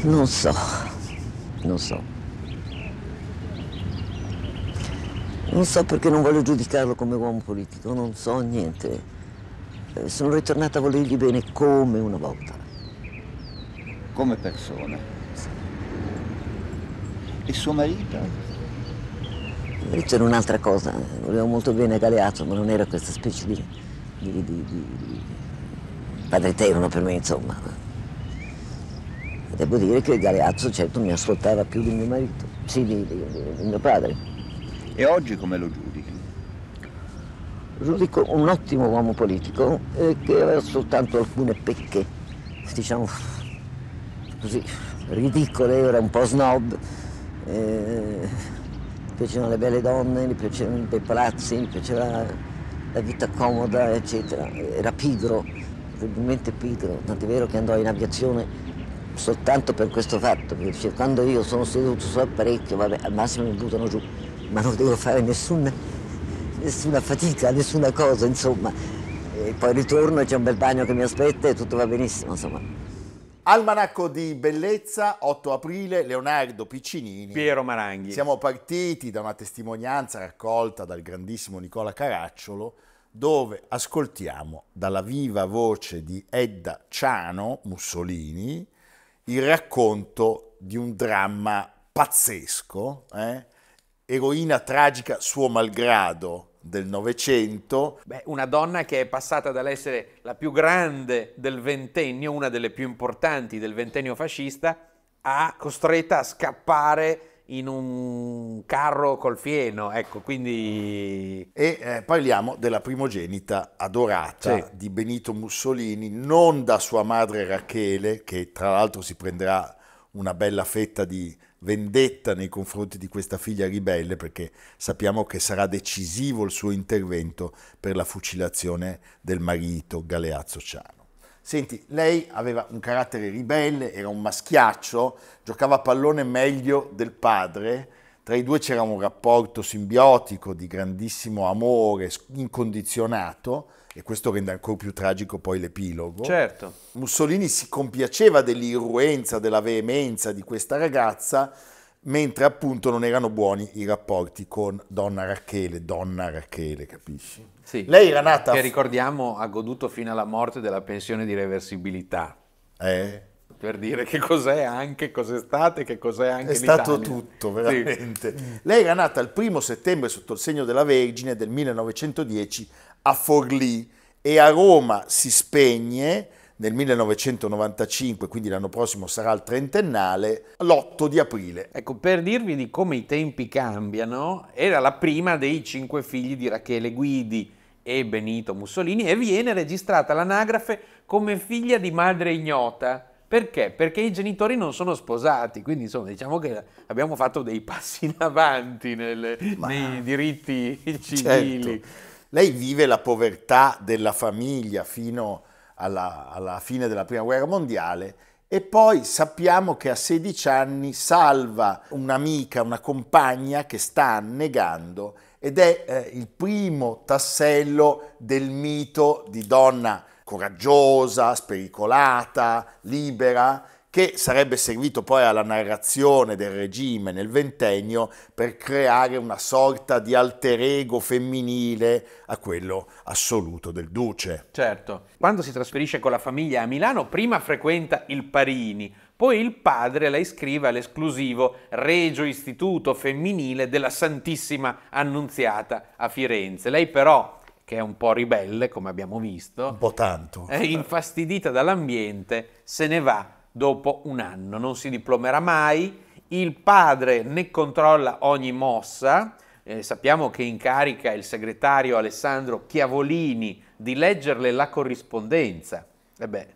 Non so, non so. Non so perché non voglio giudicarlo come uomo politico, non so niente. Eh, sono ritornata a volergli bene come una volta. Come persona? E suo marito? Il marito era un'altra cosa, volevo molto bene a Galeazzo, ma non era questa specie di... di, di, di... padre eterno per me, insomma. Devo dire che Galeazzo certo mi ascoltava più di mio marito, sì, di, di, di mio padre. E oggi come lo giudichi? Giudico un ottimo uomo politico eh, che aveva soltanto alcune pecche, diciamo così, ridicole, era un po' snob. Eh, piacevano le belle donne, gli piacevano i bei palazzi, gli piaceva la vita comoda, eccetera. Era pigro, probabilmente pigro, tant'è vero che andò in aviazione soltanto per questo fatto, perché quando io sono seduto sull'apparecchio, vabbè, al massimo mi buttano giù, ma non devo fare nessuna, nessuna fatica, nessuna cosa, insomma. E poi ritorno e c'è un bel bagno che mi aspetta e tutto va benissimo, insomma. Almanacco di bellezza, 8 aprile, Leonardo Piccinini. Piero Maranghi. Siamo partiti da una testimonianza raccolta dal grandissimo Nicola Caracciolo, dove ascoltiamo dalla viva voce di Edda Ciano Mussolini, il racconto di un dramma pazzesco, eh? eroina tragica suo malgrado del Novecento. Una donna che è passata dall'essere la più grande del ventennio, una delle più importanti del ventennio fascista, a costretta a scappare in un carro col fieno, ecco, quindi... E eh, parliamo della primogenita adorata sì. di Benito Mussolini, non da sua madre Rachele, che tra l'altro si prenderà una bella fetta di vendetta nei confronti di questa figlia ribelle, perché sappiamo che sarà decisivo il suo intervento per la fucilazione del marito Galeazzo Ciano. Senti, lei aveva un carattere ribelle, era un maschiaccio, giocava a pallone meglio del padre, tra i due c'era un rapporto simbiotico di grandissimo amore incondizionato e questo rende ancora più tragico poi l'epilogo. Certo. Mussolini si compiaceva dell'irruenza, della veemenza di questa ragazza mentre appunto non erano buoni i rapporti con Donna Rachele, Donna Rachele, capisci? Sì, Lei era nata... Che ricordiamo ha goduto fino alla morte della pensione di reversibilità. Eh? Per dire che cos'è anche, cos'è stata e che cos'è anche È stato tutto, veramente. Sì. Lei era nata il primo settembre sotto il segno della Vergine del 1910 a Forlì e a Roma si spegne nel 1995, quindi l'anno prossimo sarà il trentennale, l'8 di aprile. Ecco, per dirvi di come i tempi cambiano, era la prima dei cinque figli di Rachele Guidi e Benito Mussolini e viene registrata all'anagrafe come figlia di madre ignota. Perché? Perché i genitori non sono sposati, quindi insomma diciamo che abbiamo fatto dei passi in avanti nel, Ma... nei certo. diritti civili. Certo. Lei vive la povertà della famiglia fino a alla, alla fine della Prima Guerra Mondiale e poi sappiamo che a 16 anni salva un'amica, una compagna che sta annegando ed è eh, il primo tassello del mito di donna coraggiosa, spericolata, libera, che sarebbe servito poi alla narrazione del regime nel ventennio per creare una sorta di alter ego femminile a quello assoluto del duce. Certo. Quando si trasferisce con la famiglia a Milano, prima frequenta il Parini, poi il padre la iscrive all'esclusivo Regio Istituto Femminile della Santissima Annunziata a Firenze. Lei però che è un po' ribelle, come abbiamo visto, un po' tanto, infastidita dall'ambiente, se ne va dopo un anno, non si diplomerà mai, il padre ne controlla ogni mossa, eh, sappiamo che incarica il segretario Alessandro Chiavolini di leggerle la corrispondenza. Ebbene,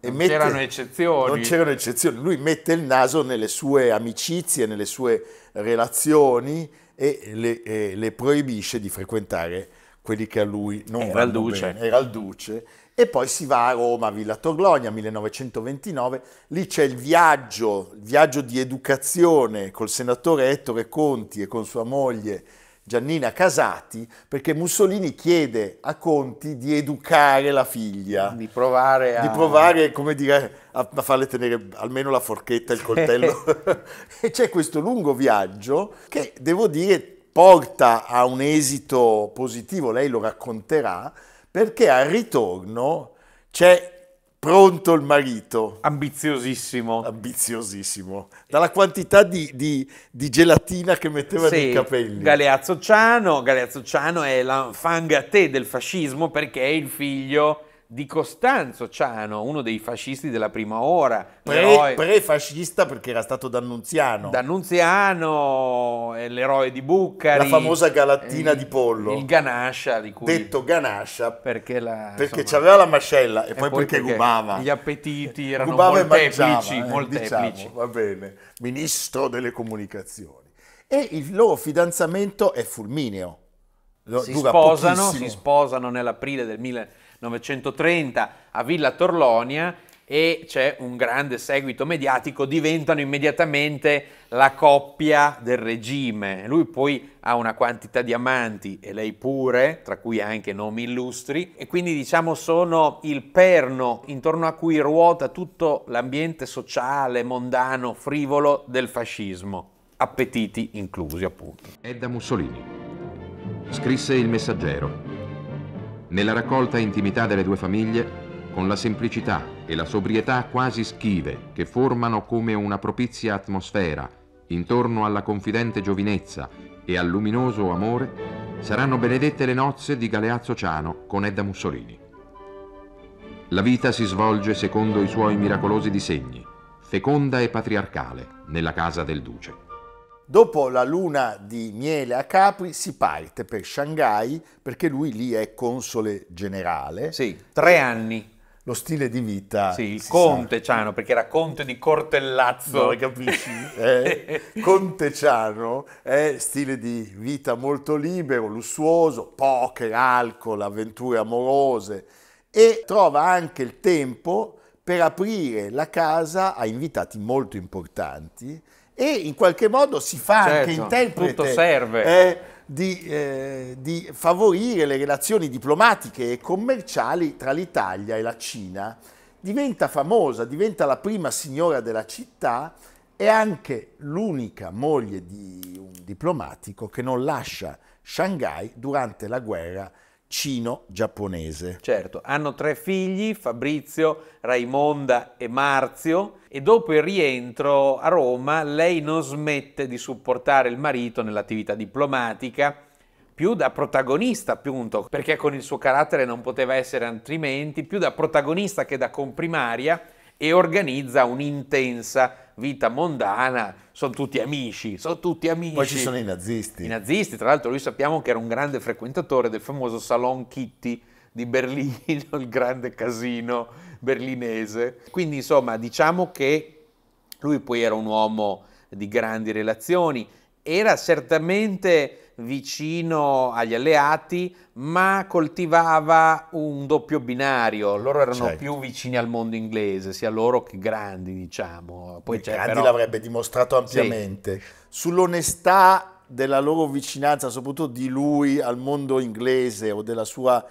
eh beh, non mette, c'erano eccezioni. Non c'erano eccezioni, lui mette il naso nelle sue amicizie, nelle sue relazioni e le, e le proibisce di frequentare quelli che a lui non era vanno duce. Bene. Era il duce. E poi si va a Roma, Villa Torlonia, 1929. Lì c'è il viaggio, il viaggio di educazione col senatore Ettore Conti e con sua moglie Giannina Casati, perché Mussolini chiede a Conti di educare la figlia. Di provare a... Di provare, come dire, a, farle tenere almeno la forchetta e il coltello. e c'è questo lungo viaggio che, devo dire, porta a un esito positivo, lei lo racconterà, perché al ritorno c'è pronto il marito. Ambiziosissimo. Ambiziosissimo. Dalla quantità di, di, di gelatina che metteva sì, nei capelli. Galeazzo Ciano, Galeazzo Ciano è la fanga te del fascismo perché è il figlio di Costanzo Ciano, uno dei fascisti della prima ora. Pre, Pre-fascista perché era stato D'Annunziano. D'Annunziano, eh, l'eroe di Buccari. La famosa galattina eh, di pollo. Il ganascia di cui... Detto ganascia perché, la, perché insomma, aveva la mascella e, e poi, poi, perché, perché rubava. Gli appetiti erano rubava molteplici. E mangiava, eh, molteplici. Diciamo, va bene. Ministro delle comunicazioni. E il loro fidanzamento è fulmineo. Si sposano, si sposano nell'aprile del 1900. 1930 a Villa Torlonia e c'è un grande seguito mediatico, diventano immediatamente la coppia del regime. Lui poi ha una quantità di amanti e lei pure, tra cui anche nomi illustri, e quindi diciamo sono il perno intorno a cui ruota tutto l'ambiente sociale, mondano, frivolo del fascismo, appetiti inclusi appunto. È da Mussolini. Scrisse il messaggero nella raccolta intimità delle due famiglie, con la semplicità e la sobrietà quasi schive che formano come una propizia atmosfera intorno alla confidente giovinezza e al luminoso amore, saranno benedette le nozze di Galeazzo Ciano con Edda Mussolini. La vita si svolge secondo i suoi miracolosi disegni, feconda e patriarcale, nella casa del duce. Dopo la luna di miele a Capri si parte per Shanghai perché lui lì è console generale. Sì, tre anni. Lo stile di vita. Sì, il conte sa. Ciano, perché era conte di Cortellazzo. No, capisci? Eh, conte Ciano è stile di vita molto libero, lussuoso, poker, alcol, avventure amorose e trova anche il tempo per aprire la casa a invitati molto importanti e in qualche modo si fa certo, anche interprete. serve. Eh, di, eh, di, favorire le relazioni diplomatiche e commerciali tra l'Italia e la Cina. Diventa famosa, diventa la prima signora della città e anche l'unica moglie di un diplomatico che non lascia Shanghai durante la guerra cino-giapponese. Certo, hanno tre figli, Fabrizio, Raimonda e Marzio, e dopo il rientro a Roma lei non smette di supportare il marito nell'attività diplomatica, più da protagonista appunto, perché con il suo carattere non poteva essere altrimenti, più da protagonista che da comprimaria, e organizza un'intensa vita mondana, sono tutti amici, sono tutti amici. Poi ci sono i nazisti. I nazisti, tra l'altro lui sappiamo che era un grande frequentatore del famoso Salon Kitty di Berlino, il grande casino berlinese. Quindi insomma diciamo che lui poi era un uomo di grandi relazioni, era certamente vicino agli alleati, ma coltivava un doppio binario. Loro erano certo. più vicini al mondo inglese, sia loro che Grandi, diciamo. Poi Grandi però... l'avrebbe dimostrato ampiamente. Sì. Sull'onestà della loro vicinanza, soprattutto di lui al mondo inglese o della sua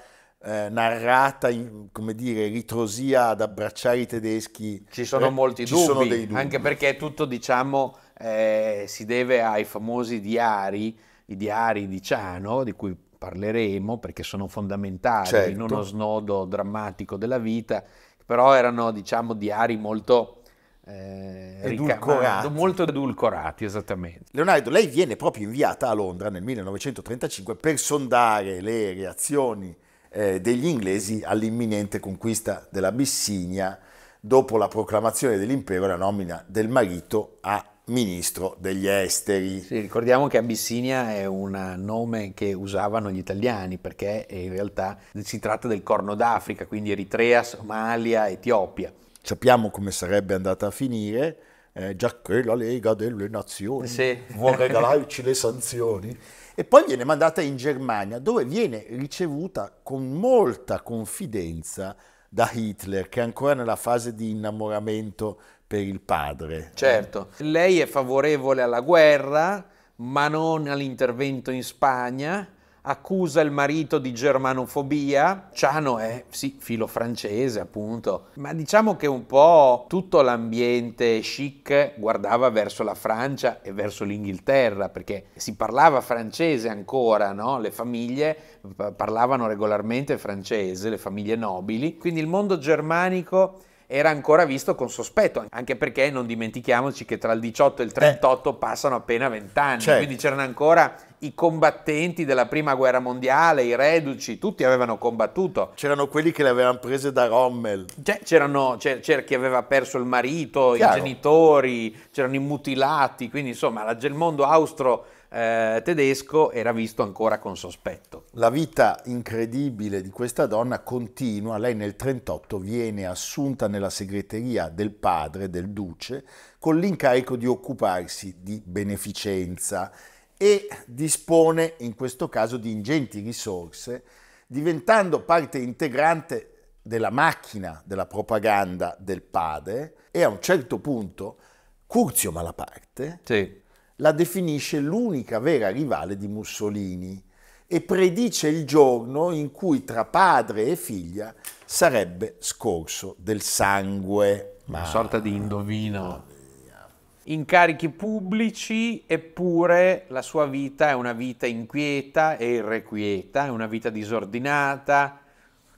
eh, narrata, in, come dire, ritrosia ad abbracciare i tedeschi. Ci sono eh, molti ci dubbi, sono dubbi, anche perché è tutto, diciamo eh, si deve ai famosi diari, i diari di Ciano, di cui parleremo perché sono fondamentali certo. in uno snodo drammatico della vita, però erano diciamo diari molto eh, edulcorati. molto edulcorati, esattamente. Leonardo, lei viene proprio inviata a Londra nel 1935 per sondare le reazioni eh, degli inglesi all'imminente conquista della dell'Abissinia dopo la proclamazione dell'impero e la nomina del marito a ministro degli esteri. Sì, ricordiamo che Abissinia è un nome che usavano gli italiani perché in realtà si tratta del Corno d'Africa, quindi Eritrea, Somalia, Etiopia. Sappiamo come sarebbe andata a finire, eh, già che la Lega delle Nazioni sì. vuole regalarci le sanzioni. E poi viene mandata in Germania, dove viene ricevuta con molta confidenza da Hitler, che è ancora nella fase di innamoramento per il padre. Certo, lei è favorevole alla guerra, ma non all'intervento in Spagna, accusa il marito di germanofobia, Ciano è sì, filo francese appunto, ma diciamo che un po' tutto l'ambiente chic guardava verso la Francia e verso l'Inghilterra, perché si parlava francese ancora, no? le famiglie parlavano regolarmente francese, le famiglie nobili, quindi il mondo germanico era ancora visto con sospetto, anche perché non dimentichiamoci che tra il 18 e il 38 eh. passano appena 20 anni, cioè. Certo. quindi c'erano ancora i combattenti della prima guerra mondiale, i reduci, tutti avevano combattuto. C'erano quelli che le avevano prese da Rommel. Cioè, c'era, chi aveva perso il marito, Chiaro. i genitori, c'erano i mutilati, quindi insomma il mondo austro eh, tedesco era visto ancora con sospetto. La vita incredibile di questa donna continua, lei nel 1938 viene assunta nella segreteria del padre, del duce, con l'incarico di occuparsi di beneficenza e dispone in questo caso di ingenti risorse, diventando parte integrante della macchina della propaganda del padre e a un certo punto Curzio Malaparte sì la definisce l'unica vera rivale di Mussolini e predice il giorno in cui tra padre e figlia sarebbe scorso del sangue. Una sorta di indovino. Incarichi pubblici, eppure la sua vita è una vita inquieta e irrequieta, è una vita disordinata,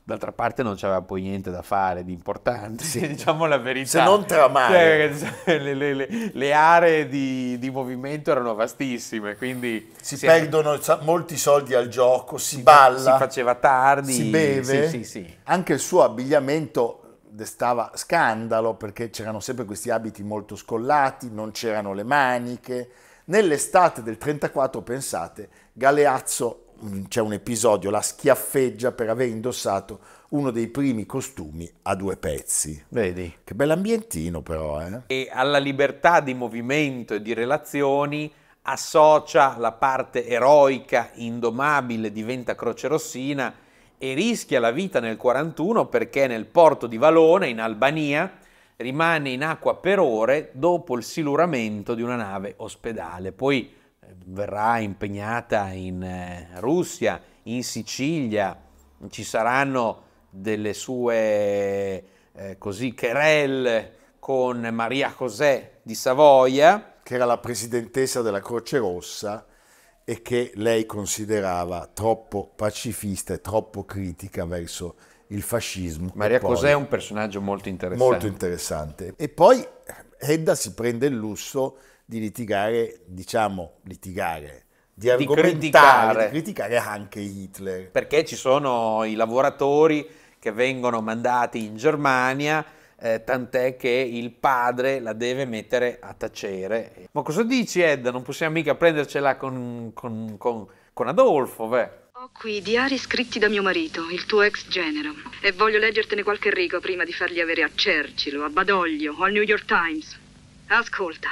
D'altra parte non c'era poi niente da fare di importante, se diciamo la verità. Se non tramare. Cioè, le, le, le, le, aree di, di, movimento erano vastissime, quindi... Si, si perdono è... molti soldi al gioco, si, si balla. Si faceva tardi. Si beve. Sì, sì, Anche il suo abbigliamento destava scandalo perché c'erano sempre questi abiti molto scollati, non c'erano le maniche. Nell'estate del 34, pensate, Galeazzo Mm, c'è un episodio, la schiaffeggia per aver indossato uno dei primi costumi a due pezzi. Vedi. Che bell'ambientino però, eh? E alla libertà di movimento e di relazioni associa la parte eroica, indomabile, diventa croce rossina e rischia la vita nel 41 perché nel porto di Valone, in Albania, rimane in acqua per ore dopo il siluramento di una nave ospedale. Poi verrà impegnata in eh, Russia, in Sicilia, ci saranno delle sue eh, così querelle con Maria José di Savoia. Che era la presidentessa della Croce Rossa e che lei considerava troppo pacifista e troppo critica verso il fascismo. Maria José è un personaggio molto interessante. Molto interessante. E poi eh, Edda si prende il lusso di litigare, diciamo litigare, di argomentare, di criticare. di criticare anche Hitler. Perché ci sono i lavoratori che vengono mandati in Germania eh, tant'è che il padre la deve mettere a tacere. Ma cosa dici Ed? Non possiamo mica prendercela con, con, con, con Adolfo, beh. Ho qui i diari scritti da mio marito, il tuo ex genero, e voglio leggertene qualche rigo prima di farli avere a Churchill o a Badoglio o al New York Times. Ascolta.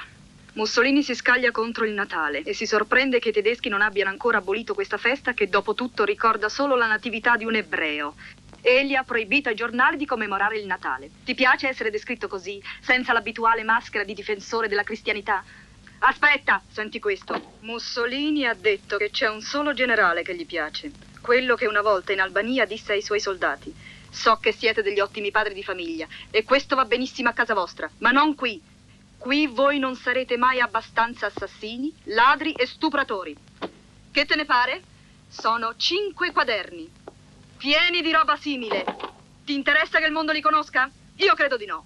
Mussolini si scaglia contro il Natale e si sorprende che i tedeschi non abbiano ancora abolito questa festa che dopo tutto ricorda solo la natività di un ebreo. Egli ha proibito ai giornali di commemorare il Natale. Ti piace essere descritto così, senza l'abituale maschera di difensore della cristianità? Aspetta, senti questo. Mussolini ha detto che c'è un solo generale che gli piace, quello che una volta in Albania disse ai suoi soldati. So che siete degli ottimi padri di famiglia e questo va benissimo a casa vostra, ma non qui. Qui voi non sarete mai abbastanza assassini, ladri e stupratori. Che te ne pare? Sono cinque quaderni, pieni di roba simile. Ti interessa che il mondo li conosca? Io credo di no.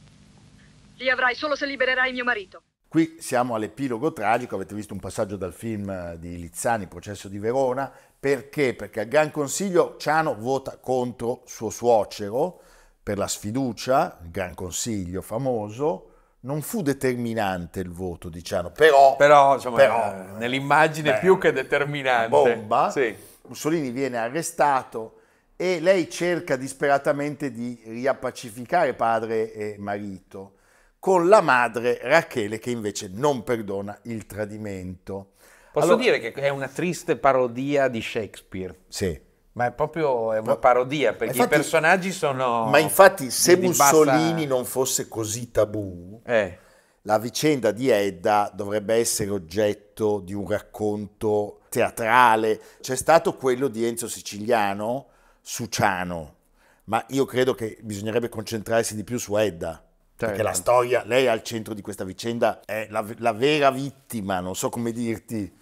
Li avrai solo se libererai mio marito. Qui siamo all'epilogo tragico, avete visto un passaggio dal film eh, di Lizzani, Processo di Verona, perché? Perché al Gran Consiglio Ciano vota contro suo suocero per la sfiducia, il Gran Consiglio famoso, non fu determinante il voto di Ciano, però, però, diciamo, però eh, nell'immagine beh, più che determinante. Bomba, sì. Mussolini viene arrestato e lei cerca disperatamente di riappacificare padre e marito con la madre Rachele che invece non perdona il tradimento. Posso allora, dire che è una triste parodia di Shakespeare. Sì. Ma è proprio è una parodia perché infatti, i personaggi sono. Ma infatti, se Mussolini bassa... non fosse così tabù, eh. la vicenda di Edda dovrebbe essere oggetto di un racconto teatrale. C'è stato quello di Enzo Siciliano su Ciano, ma io credo che bisognerebbe concentrarsi di più su Edda. Certo. Perché la storia, lei è al centro di questa vicenda, è la, la vera vittima, non so come dirti.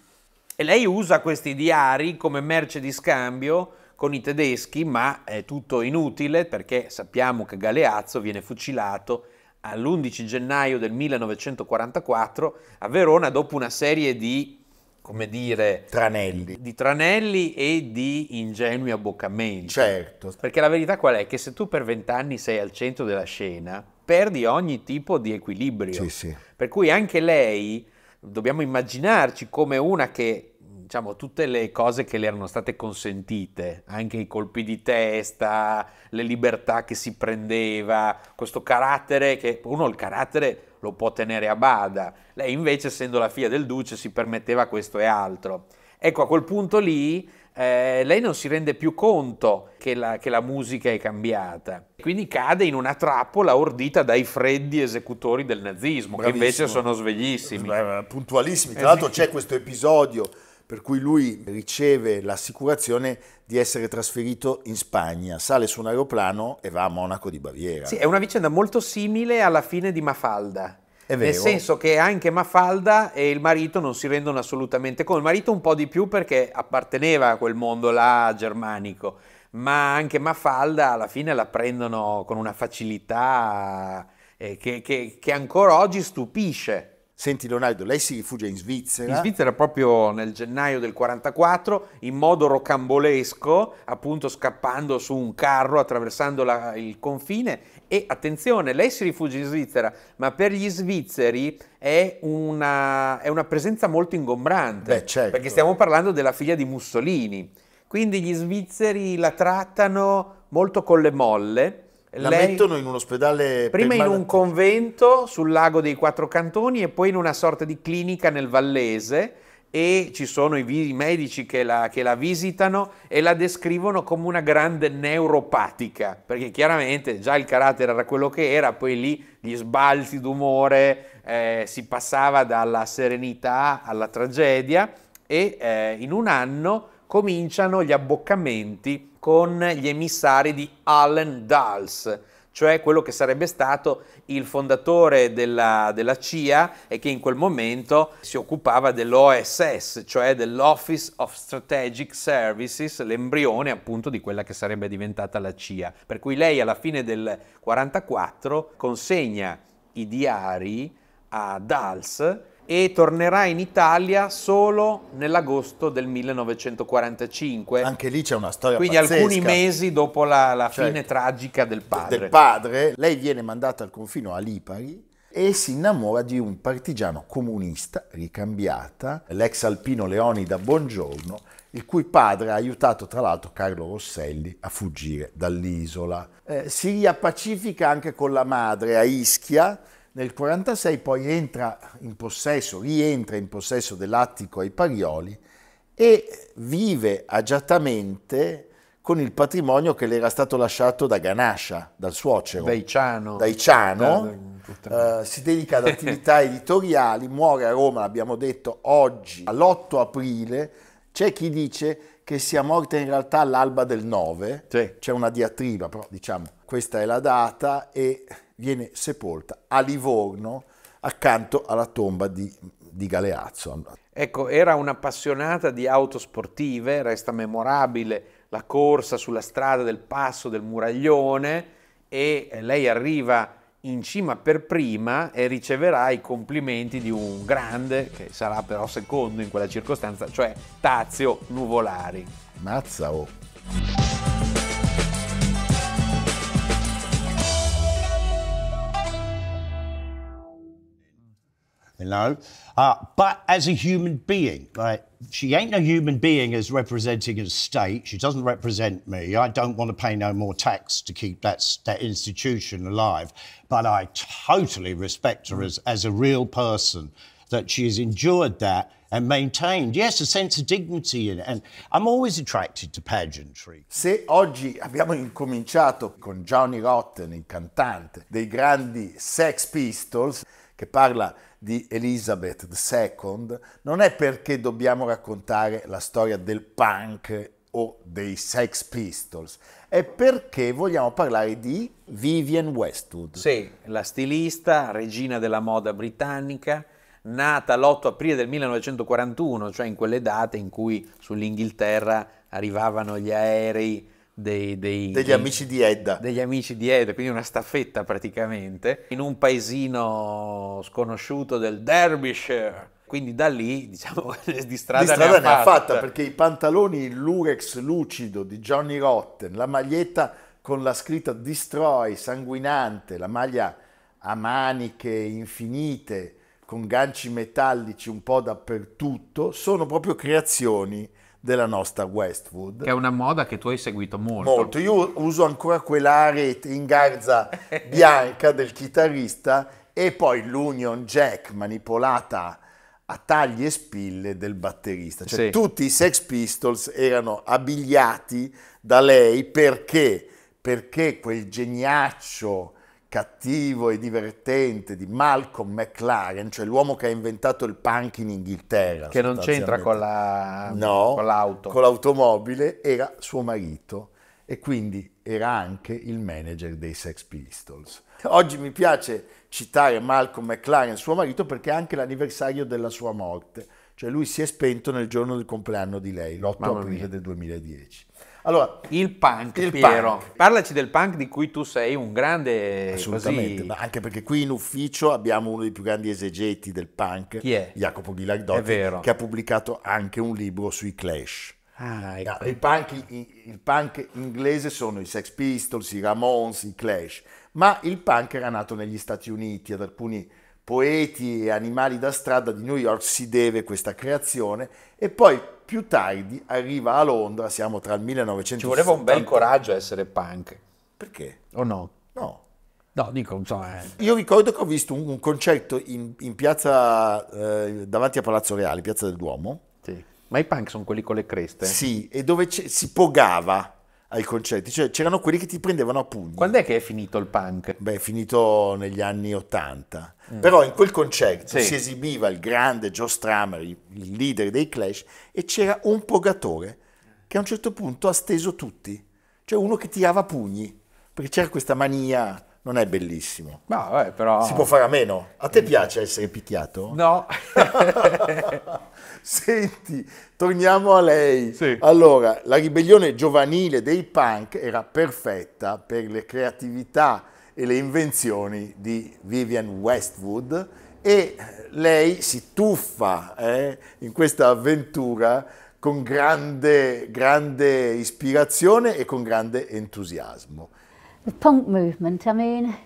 E lei usa questi diari come merce di scambio con i tedeschi, ma è tutto inutile perché sappiamo che Galeazzo viene fucilato all'11 gennaio del 1944 a Verona dopo una serie di come dire, tranelli. di tranelli e di ingenui abboccamenti. Certo. Perché la verità qual è? Che se tu per vent'anni sei al centro della scena, perdi ogni tipo di equilibrio. Sì, sì. Per cui anche lei, dobbiamo immaginarci come una che diciamo, tutte le cose che le erano state consentite, anche i colpi di testa, le libertà che si prendeva, questo carattere che uno il carattere lo può tenere a bada, lei invece essendo la figlia del duce si permetteva questo e altro. Ecco, a quel punto lì eh, lei non si rende più conto che la, che la musica è cambiata, quindi cade in una trappola ordita dai freddi esecutori del nazismo, Bravissimo. che invece sono sveglissimi. Puntualissimi, tra l'altro esatto. c'è questo episodio per cui lui riceve l'assicurazione di essere trasferito in Spagna, sale su un aeroplano e va a Monaco di Baviera. Sì, è una vicenda molto simile alla fine di Mafalda. È vero. Nel senso che anche Mafalda e il marito non si rendono assolutamente conto. Il marito un po' di più perché apparteneva a quel mondo là germanico, ma anche Mafalda alla fine la prendono con una facilità eh, che, che, che ancora oggi stupisce. Senti Leonardo, lei si rifugia in Svizzera? In Svizzera proprio nel gennaio del 44, in modo rocambolesco, appunto scappando su un carro, attraversando la, il confine. E attenzione, lei si rifugia in Svizzera, ma per gli svizzeri è una, è una presenza molto ingombrante. Beh, certo. Perché stiamo parlando della figlia di Mussolini. Quindi gli svizzeri la trattano molto con le molle la lei... mettono in un ospedale. Prima in un convento sul lago dei Quattro Cantoni e poi in una sorta di clinica nel Vallese e ci sono i, vi- i medici che la, che la, visitano e la descrivono come una grande neuropatica, perché chiaramente già il carattere era quello che era, poi lì gli sbalzi d'umore, eh, si passava dalla serenità alla tragedia e eh, in un anno cominciano gli abboccamenti con gli emissari di Allen Dulles, cioè quello che sarebbe stato il fondatore della, della, CIA e che in quel momento si occupava dell'OSS, cioè dell'Office of Strategic Services, l'embrione appunto di quella che sarebbe diventata la CIA. Per cui lei alla fine del 1944 consegna i diari a Dulles e tornerà in Italia solo nell'agosto del 1945. Anche lì c'è una storia Quindi pazzesca. alcuni mesi dopo la, la cioè, fine tragica del padre. Del padre, lei viene mandata al confino a Lipari e si innamora di un partigiano comunista ricambiata, l'ex alpino Leonida Buongiorno, il cui padre ha aiutato tra l'altro Carlo Rosselli a fuggire dall'isola. Eh, si riappacifica anche con la madre a Ischia, nel 1946 poi entra in possesso, rientra in possesso dell'attico ai Parioli e vive agiatamente con il patrimonio che le era stato lasciato da Ganascia, dal suocero. Daiciano. Daiciano. Eh, si dedica ad attività editoriali, muore a Roma, l'abbiamo detto oggi, all'8 aprile. C'è chi dice che sia morta in realtà all'alba del 9, sì. c'è una diatriba, però diciamo questa è la data e viene sepolta a Livorno accanto alla tomba di, di Galeazzo. Ecco, era un'appassionata di auto sportive, resta memorabile la corsa sulla strada del passo del muraglione e lei arriva in cima per prima e riceverà i complimenti di un grande, che sarà però secondo in quella circostanza, cioè Tazio Nuvolari. Mazza o... Oh. you know. Uh, but as a human being, right? She ain't a human being as representing a state. She doesn't represent me. I don't want to pay no more tax to keep that, that institution alive. But I totally respect her as, as a real person, that she has endured that and maintained, yes, a sense of dignity. In it. And I'm always attracted to pageantry. Se oggi abbiamo incominciato con Johnny Rotten, il cantante dei grandi Sex Pistols, che parla di Elizabeth II non è perché dobbiamo raccontare la storia del punk o dei Sex Pistols, è perché vogliamo parlare di Vivian Westwood. Sì, la stilista, regina della moda britannica, nata l'8 aprile del 1941, cioè in quelle date in cui sull'Inghilterra arrivavano gli aerei dei, dei, degli amici di Edda. Degli amici di Edda, quindi una staffetta praticamente, in un paesino sconosciuto del Derbyshire. Quindi da lì, diciamo, di strada, di strada ne, ha, fatta. fatta. perché i pantaloni lurex lucido di Johnny Rotten, la maglietta con la scritta Destroy sanguinante, la maglia a maniche infinite, con ganci metallici un po' dappertutto, sono proprio creazioni della nostra Westwood. Che è una moda che tu hai seguito molto. Molto, io uso ancora quella arete in garza bianca del chitarrista e poi l'Union Jack manipolata a tagli e spille del batterista. Cioè sì. tutti i Sex Pistols erano abbigliati da lei perché, perché quel geniaccio cattivo e divertente di Malcolm McLaren, cioè l'uomo che ha inventato il punk in Inghilterra. Che non c'entra con, la... no, con l'auto. Con l'automobile era suo marito e quindi era anche il manager dei Sex Pistols. Oggi mi piace citare Malcolm McLaren, suo marito, perché è anche l'anniversario della sua morte, cioè lui si è spento nel giorno del compleanno di lei, l'8 Mamma aprile mia. del 2010. Allora, il punk, il Piero. Punk. Parlaci del punk di cui tu sei un grande... Assolutamente, così... anche perché qui in ufficio abbiamo uno dei più grandi esegeti del punk, Chi è? Jacopo Ghilardotti, che ha pubblicato anche un libro sui Clash. Ah, ah ecco. il, punk, il, punk, inglese sono i Sex Pistols, i Ramones, i Clash, ma il punk era nato negli Stati Uniti ad alcuni poeti e animali da strada di New York si deve questa creazione e poi più tardi arriva a Londra, siamo tra il 1970... Ci voleva un bel coraggio a essere punk. Perché? O no? No. No, dico, insomma... Eh. Io ricordo che ho visto un, un concerto in, in piazza, eh, davanti a Palazzo Reale, piazza del Duomo. Sì. Ma i punk sono quelli con le creste? Sì, e dove si pogava ai concetti, cioè c'erano quelli che ti prendevano a pugni. Quando è che è finito il punk? Beh, è finito negli anni Ottanta, mm. però in quel concerto sì. si esibiva il grande Joe Stramer, il leader dei Clash, e c'era un pogatore che a un certo punto ha steso tutti, cioè uno che tirava pugni, perché c'era questa mania non è bellissimo. No, vabbè, però... Si può fare a meno. A te piace essere picchiato? No. Senti, torniamo a lei. Sì. Allora, la ribellione giovanile dei punk era perfetta per le creatività e le invenzioni di Vivian Westwood e lei si tuffa eh, in questa avventura con grande, grande ispirazione e con grande entusiasmo. the punk movement, I mean,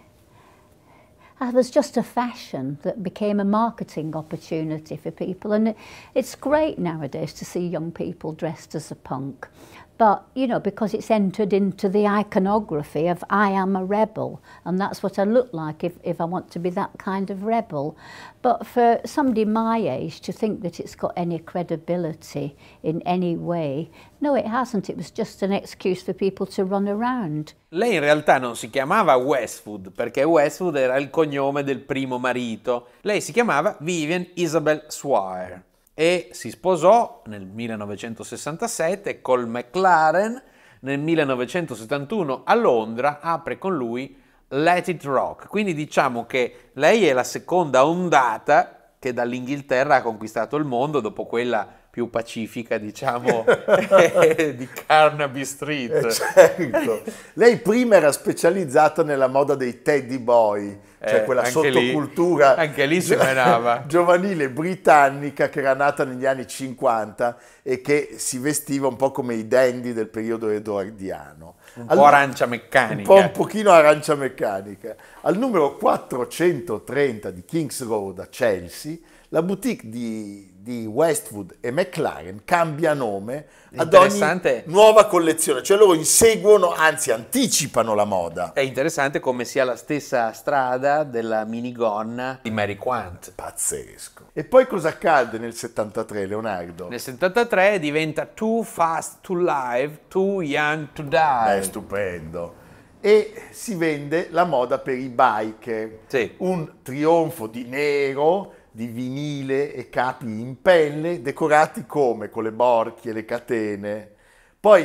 it was just a fashion that became a marketing opportunity for people. And it, it's great nowadays to see young people dressed as a punk. But, you know, because it's entered into the iconography of I am a rebel, and that's what I look like if, if I want to be that kind of rebel. But for somebody my age to think that it's got any credibility in any way, no, it hasn't. It was just an excuse for people to run around. Lei in realtà non si chiamava Westwood, perché Westwood era il cognome del primo marito. Lei si chiamava Vivian Isabel Swire. e si sposò nel 1967 col McLaren, nel 1971 a Londra apre con lui Let It Rock, quindi diciamo che lei è la seconda ondata che dall'Inghilterra ha conquistato il mondo dopo quella più pacifica, diciamo, eh, di Carnaby Street. Eh, certo. Lei prima era specializzata nella moda dei teddy boy, cioè eh, quella anche sottocultura lì, anche lì si menava. giovanile britannica che era nata negli anni 50 e che si vestiva un po' come i dandy del periodo edoardiano. Un Al, po' arancia meccanica. Un po' un pochino arancia meccanica. Al numero 430 di Kings Road a Chelsea la boutique di, di Westwood e McLaren cambia nome ad ogni nuova collezione, cioè loro inseguono, anzi anticipano la moda. È interessante come sia la stessa strada della minigonna di Mary Quant. Pazzesco. E poi cosa accade nel 73, Leonardo? Nel 73 diventa Too Fast to Live, Too Young to Die. È stupendo e si vende la moda per i biker. Sì. Un trionfo di nero di vinile e capi in pelle decorati come con le borchie, le catene. Poi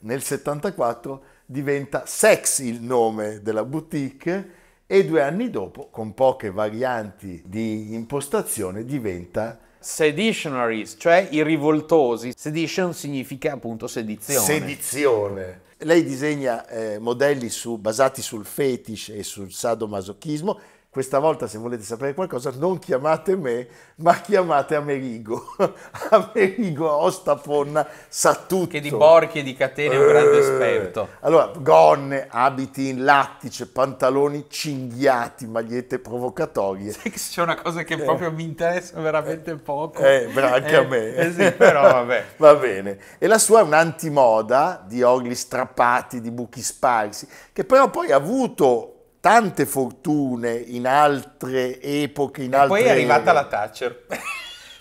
nel 74 diventa Sex il nome della boutique e due anni dopo, con poche varianti di impostazione, diventa Seditionaries, cioè i rivoltosi. Sedition significa appunto sedizione. Sedizione. Lei disegna eh, modelli su, basati sul fetish e sul sadomasochismo questa volta se volete sapere qualcosa non chiamate me, ma chiamate Amerigo. Amerigo Ostafonna sa tutto. Che di borchie e di catene è un grande eh. esperto. Allora, gonne, abiti in lattice, pantaloni cinghiati, magliette provocatorie. Sai che c'è una cosa che eh. proprio mi interessa veramente poco. Eh, beh, anche eh, a me. Eh sì, però vabbè. Va bene. E la sua è un'antimoda di ogli strappati, di buchi sparsi, che però poi ha avuto tante fortune in altre epoche, in altre... poi è arrivata la Thatcher.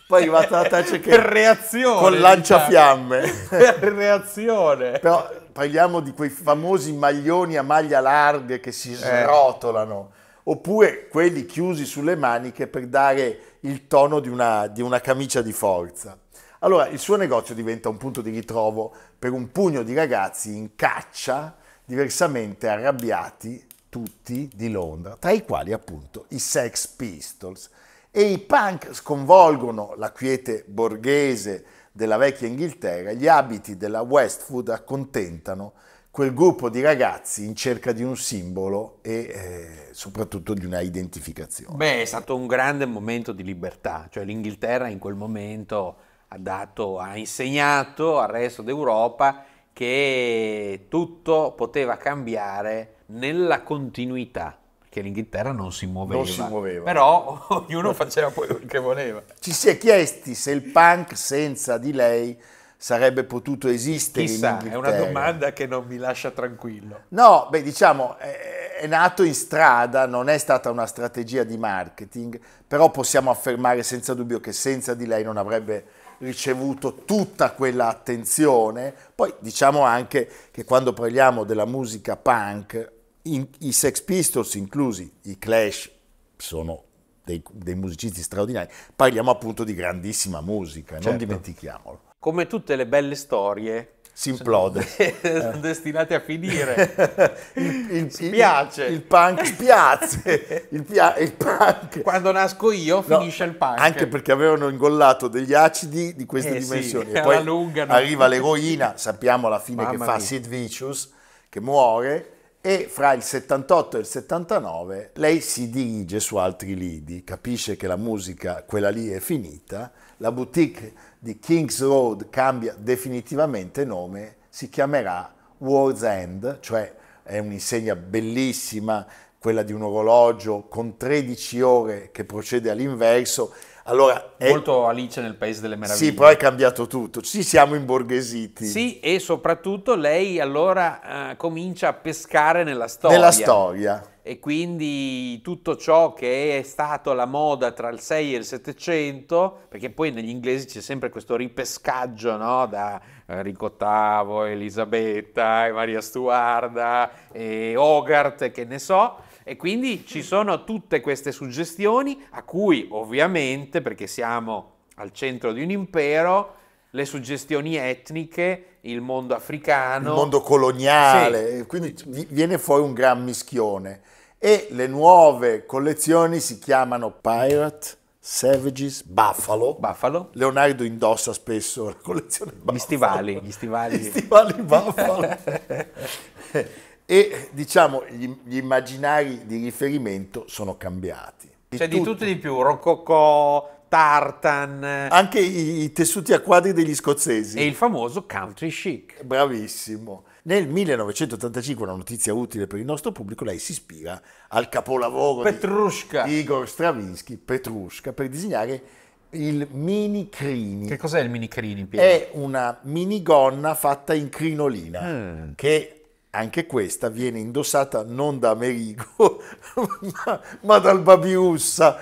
Poi è arrivata la Thatcher che... per reazione. Con lanciafiamme. Diciamo. Per reazione. Però parliamo di quei famosi maglioni a maglia larghe che si eh. srotolano. Oppure quelli chiusi sulle maniche per dare il tono di una, di una camicia di forza. Allora il suo negozio diventa un punto di ritrovo per un pugno di ragazzi in caccia, diversamente arrabbiati tutti di Londra, tra i quali appunto i Sex Pistols. E i punk sconvolgono la quiete borghese della vecchia Inghilterra, gli abiti della Westwood accontentano quel gruppo di ragazzi in cerca di un simbolo e eh, soprattutto di una identificazione. Beh, è stato un grande momento di libertà, cioè l'Inghilterra in quel momento ha, dato, ha insegnato al resto d'Europa che tutto poteva cambiare nella continuità, perché l'Inghilterra non si muoveva. Non si muoveva. Però ognuno faceva quello che voleva. Ci si è chiesti se il punk senza di lei sarebbe potuto esistere Chissà, è una domanda che non mi lascia tranquillo. No, beh, diciamo, è, è nato in strada, non è stata una strategia di marketing, però possiamo affermare senza dubbio che senza di lei non avrebbe ricevuto tutta quella attenzione. Poi diciamo anche che quando parliamo della musica punk, in, i Sex Pistols inclusi, i Clash, sono dei, dei musicisti straordinari, parliamo appunto di grandissima musica, certo. non dimentichiamolo. Come tutte le belle storie, si implode. Sono destinate a finire. il, il, spiace. Il, il punk spiace. Il, il, punk. Quando nasco io no, finisce il punk. Anche perché avevano ingollato degli acidi di queste eh, dimensioni. Sì, e poi lunga, arriva l'eroina, sappiamo la fine Mamma che fa mia. Sid Vicious, che muore e fra il 78 e il 79 lei si dirige su altri lidi, capisce che la musica, quella lì, è finita, la boutique di Kings Road cambia definitivamente nome, si chiamerà World's End, cioè è un'insegna bellissima, quella di un orologio con 13 ore che procede all'inverso, allora, Molto è... Alice nel Paese delle Meraviglie. Sì, però è cambiato tutto, ci siamo imborghesiti. Sì, e soprattutto lei allora eh, comincia a pescare nella storia. Nella storia. E quindi tutto ciò che è stato la moda tra il 6 e il 700, perché poi negli inglesi c'è sempre questo ripescaggio no? da Enrico eh, VIII, Elisabetta, Maria Stuarda, e Hogarth, che ne so e quindi ci sono tutte queste suggestioni a cui ovviamente, perché siamo al centro di un impero, le suggestioni etniche, il mondo africano. Il mondo coloniale, sì. quindi viene fuori un gran mischione. E le nuove collezioni si chiamano Pirate, Savages, Buffalo. Buffalo. Leonardo indossa spesso la collezione Buffalo. Gli stivali, gli stivali. Gli stivali Buffalo. e diciamo gli, gli immaginari di riferimento sono cambiati. Cioè, di cioè tutto. di tutto e di più, rococò, tartan. Anche i, i, tessuti a quadri degli scozzesi. E il famoso country chic. Bravissimo. Nel 1985, una notizia utile per il nostro pubblico, lei si ispira al capolavoro Petrushka. di Igor Stravinsky, Petrushka, per disegnare il mini crini. Che cos'è il mini crini? Piero? È una minigonna fatta in crinolina, mm. che anche questa viene indossata non da Amerigo, ma, ma dal Babiussa.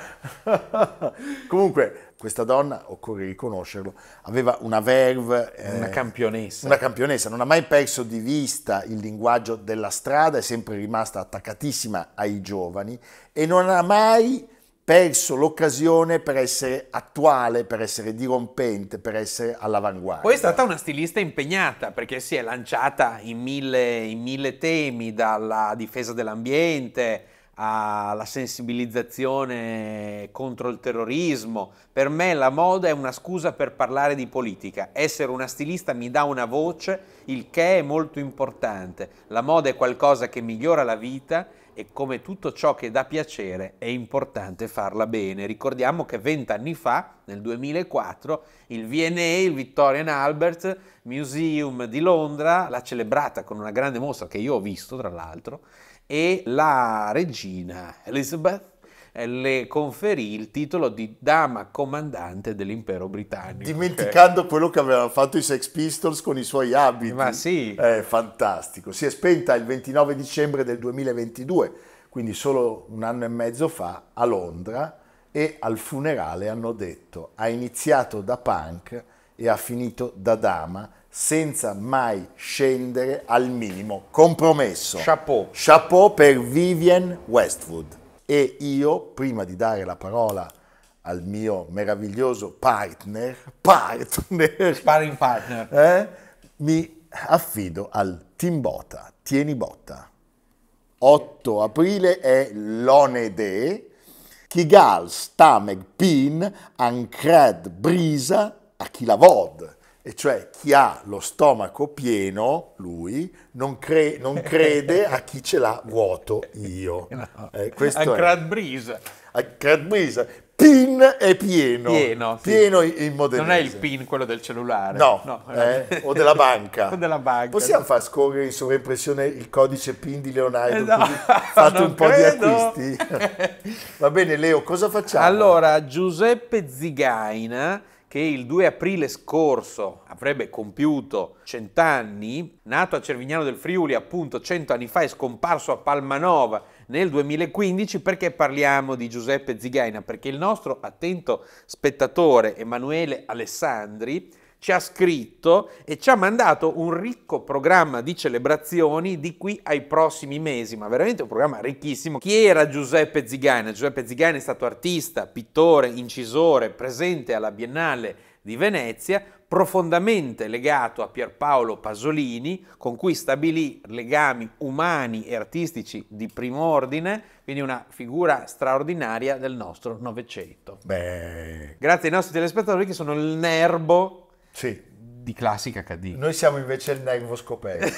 Comunque, questa donna, occorre riconoscerlo, aveva una verve... Eh, una campionessa. Una campionessa, non ha mai perso di vista il linguaggio della strada, è sempre rimasta attaccatissima ai giovani e non ha mai perso l'occasione per essere attuale, per essere dirompente, per essere all'avanguardia. Poi è stata una stilista impegnata perché si è lanciata in mille, in mille temi, dalla difesa dell'ambiente alla sensibilizzazione contro il terrorismo. Per me la moda è una scusa per parlare di politica. Essere una stilista mi dà una voce, il che è molto importante. La moda è qualcosa che migliora la vita e come tutto ciò che dà piacere è importante farla bene. Ricordiamo che vent'anni fa, nel 2004, il V&A, il Victorian Albert Museum di Londra, l'ha celebrata con una grande mostra che io ho visto, tra l'altro, e la regina Elizabeth eh, le conferì il titolo di dama comandante dell'impero britannico. Dimenticando okay. quello che avevano fatto i Sex Pistols con i suoi abiti. Ma sì. È fantastico. Si è spenta il 29 dicembre del 2022, quindi solo un anno e mezzo fa, a Londra, e al funerale hanno detto ha iniziato da punk e ha finito da dama senza mai scendere al minimo compromesso. Chapeau. Chapeau per Vivian Westwood. E io, prima di dare la parola al mio meraviglioso partner, partner, sparring partner, eh, mi affido al Team Botta, tieni botta. 8 aprile è l'Onede, Kigal, Stameg, Pin, Ancred, Brisa, Achilavod e cioè chi ha lo stomaco pieno, lui, non, cre- non crede a chi ce l'ha vuoto io. No. Eh, questo a Cradbrisa. A Cradbrisa. Pin è pieno. Pieno, sì. pieno in modenese. Non è il pin quello del cellulare. No, no. Eh, eh. o della banca. o della banca. Possiamo far scorrere in sovraimpressione il codice pin di Leonardo? Eh no, fate un po' credo. di acquisti. Va bene Leo, cosa facciamo? Allora, Giuseppe Zigaina che il 2 aprile scorso avrebbe compiuto cent'anni, nato a Cervignano del Friuli appunto 100 anni fa e scomparso a Palmanova nel 2015, perché parliamo di Giuseppe Zigaina? Perché il nostro attento spettatore Emanuele Alessandri ci ha scritto e ci ha mandato un ricco programma di celebrazioni di qui ai prossimi mesi, ma veramente un programma ricchissimo. Chi era Giuseppe Zigane? Giuseppe Zigane è stato artista, pittore, incisore, presente alla Biennale di Venezia, profondamente legato a Pierpaolo Pasolini, con cui stabilì legami umani e artistici di primo ordine, quindi una figura straordinaria del nostro Novecento. Beh. Grazie ai nostri telespettatori che sono il nerbo sì. di classica HD. Noi siamo invece il nervo scoperto.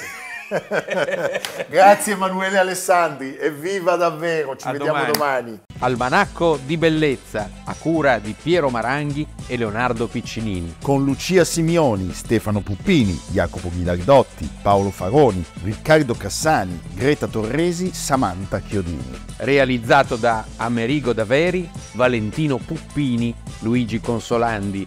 Grazie Emanuele Alessandri, evviva davvero, ci a vediamo domani. domani. Almanacco di bellezza a cura di Piero Maranghi e Leonardo Piccinini. Con Lucia Simioni, Stefano Puppini, Jacopo Ghilardotti, Paolo Faroni, Riccardo Cassani, Greta Torresi, Samantha Chiodini. Realizzato da Amerigo Daveri, Valentino Puppini, Luigi Consolandi